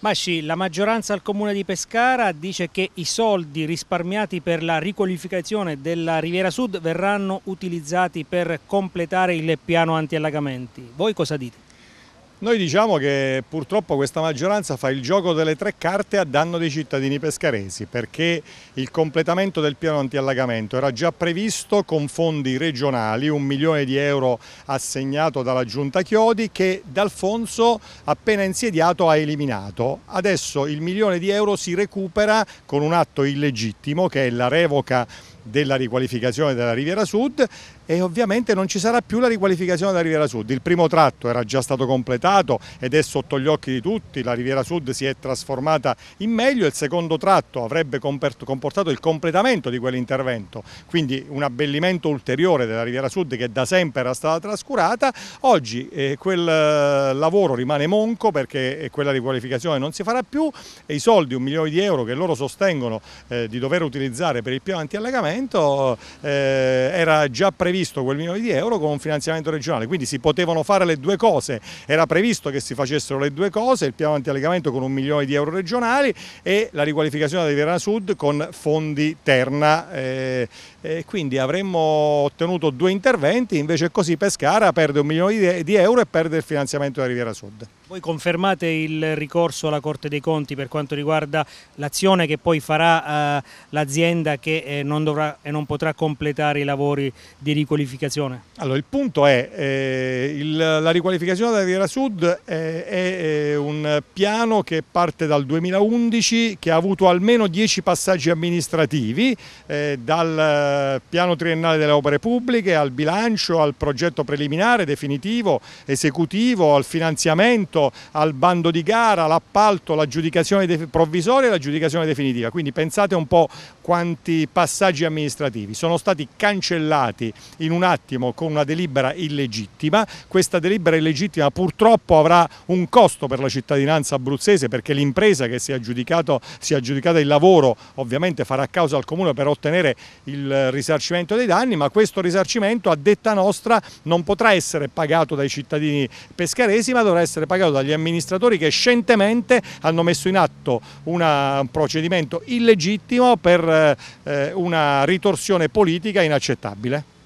Ma sì, la maggioranza al comune di Pescara dice che i soldi risparmiati per la riqualificazione della Riviera Sud verranno utilizzati per completare il piano antiallagamenti. Voi cosa dite? Noi diciamo che purtroppo questa maggioranza fa il gioco delle tre carte a danno dei cittadini pescaresi perché il completamento del piano antiallagamento era già previsto con fondi regionali, un milione di euro assegnato dalla Giunta Chiodi che D'Alfonso appena insediato ha eliminato. Adesso il milione di euro si recupera con un atto illegittimo che è la revoca della riqualificazione della Riviera Sud e ovviamente non ci sarà più la riqualificazione della Riviera Sud. Il primo tratto era già stato completato ed è sotto gli occhi di tutti, la Riviera Sud si è trasformata in meglio, il secondo tratto avrebbe comportato il completamento di quell'intervento, quindi un abbellimento ulteriore della Riviera Sud che da sempre era stata trascurata. Oggi eh, quel eh, lavoro rimane monco perché eh, quella riqualificazione non si farà più e i soldi, un milione di euro che loro sostengono eh, di dover utilizzare per il piano anti Parlamento eh, era già previsto quel milione di euro con un finanziamento regionale, quindi si potevano fare le due cose, era previsto che si facessero le due cose, il piano antiallegamento con un milione di euro regionali e la riqualificazione della Riviera Sud con fondi Terna, eh, eh, quindi avremmo ottenuto due interventi, invece così Pescara perde un milione di euro e perde il finanziamento della Riviera Sud. Voi confermate il ricorso alla Corte dei Conti per quanto riguarda l'azione che poi farà eh, l'azienda che eh, non dovrà e non potrà completare i lavori di riqualificazione? Allora il punto è eh, la riqualificazione della Riviera Sud eh, è, è, eh, un piano che parte dal 2011 che ha avuto almeno 10 passaggi amministrativi eh, dal piano triennale delle opere pubbliche al bilancio, al progetto preliminare, definitivo, esecutivo, al finanziamento rispetto al bando di gara, l'appalto, l'aggiudicazione provvisoria e l'aggiudicazione definitiva, quindi pensate un po' quanti passaggi amministrativi sono stati cancellati in un attimo con una delibera illegittima, questa delibera illegittima purtroppo avrà un costo per la cittadinanza abruzzese perché l'impresa che si è, si è aggiudicata il lavoro ovviamente farà causa al Comune per ottenere il risarcimento dei danni, ma questo risarcimento a detta nostra non potrà essere pagato dai cittadini pescaresi ma dovrà essere pagato denunciato dagli amministratori che scientemente hanno messo in atto una, un procedimento illegittimo per eh, una ritorsione politica inaccettabile.